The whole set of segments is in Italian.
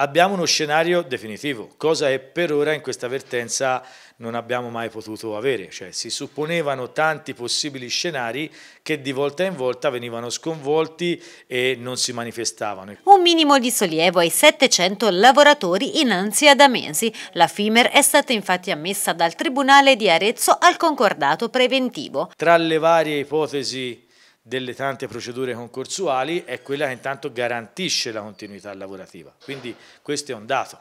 abbiamo uno scenario definitivo, cosa che per ora in questa vertenza non abbiamo mai potuto avere, cioè si supponevano tanti possibili scenari che di volta in volta venivano sconvolti e non si manifestavano. Un minimo di sollievo ai 700 lavoratori in ansia da mesi. La FIMER è stata infatti ammessa dal Tribunale di Arezzo al concordato preventivo. Tra le varie ipotesi delle tante procedure concorsuali è quella che intanto garantisce la continuità lavorativa. Quindi questo è un dato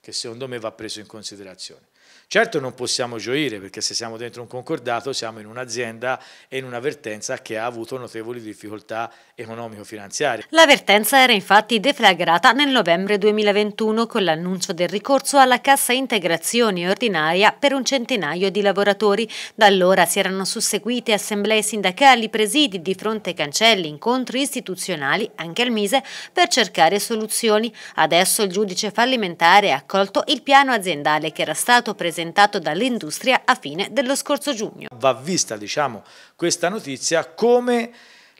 che secondo me va preso in considerazione. Certo non possiamo gioire perché se siamo dentro un concordato siamo in un'azienda e in una vertenza che ha avuto notevoli difficoltà economico-finanziarie. La vertenza era infatti deflagrata nel novembre 2021 con l'annuncio del ricorso alla cassa integrazione ordinaria per un centinaio di lavoratori. Da allora si erano susseguite assemblee sindacali, presidi di fronte ai cancelli, incontri istituzionali anche al Mise per cercare soluzioni. Adesso il giudice fallimentare ha accolto il piano aziendale che era stato presentato dall'industria a fine dello scorso giugno. Va vista diciamo, questa notizia come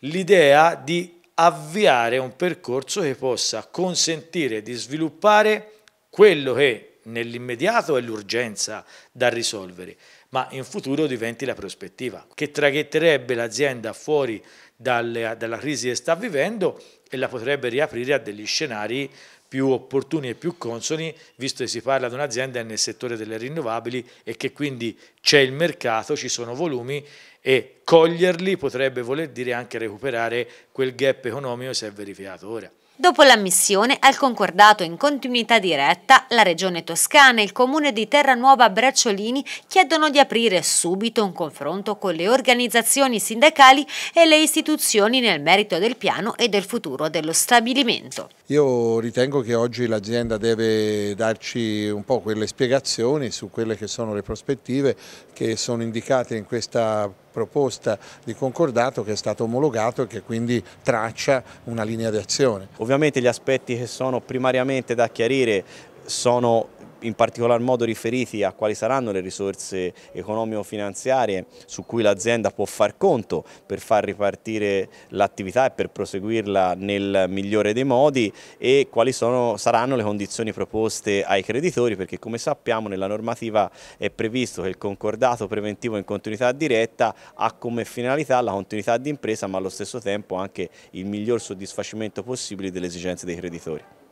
l'idea di avviare un percorso che possa consentire di sviluppare quello che nell'immediato è l'urgenza da risolvere, ma in futuro diventi la prospettiva, che traghetterebbe l'azienda fuori dalle, dalla crisi che sta vivendo e la potrebbe riaprire a degli scenari più opportuni e più consoni, visto che si parla di un'azienda nel settore delle rinnovabili e che quindi c'è il mercato, ci sono volumi e coglierli potrebbe voler dire anche recuperare quel gap economico che si è verificato ora. Dopo l'ammissione al concordato in continuità diretta, la Regione Toscana e il Comune di Terranuova Bracciolini chiedono di aprire subito un confronto con le organizzazioni sindacali e le istituzioni nel merito del piano e del futuro dello stabilimento. Io ritengo che oggi l'azienda deve darci un po' quelle spiegazioni su quelle che sono le prospettive che sono indicate in questa proposta di concordato che è stato omologato e che quindi traccia una linea di azione. Ovviamente gli aspetti che sono primariamente da chiarire sono in particolar modo riferiti a quali saranno le risorse economico-finanziarie su cui l'azienda può far conto per far ripartire l'attività e per proseguirla nel migliore dei modi e quali sono, saranno le condizioni proposte ai creditori perché come sappiamo nella normativa è previsto che il concordato preventivo in continuità diretta ha come finalità la continuità di impresa ma allo stesso tempo anche il miglior soddisfacimento possibile delle esigenze dei creditori.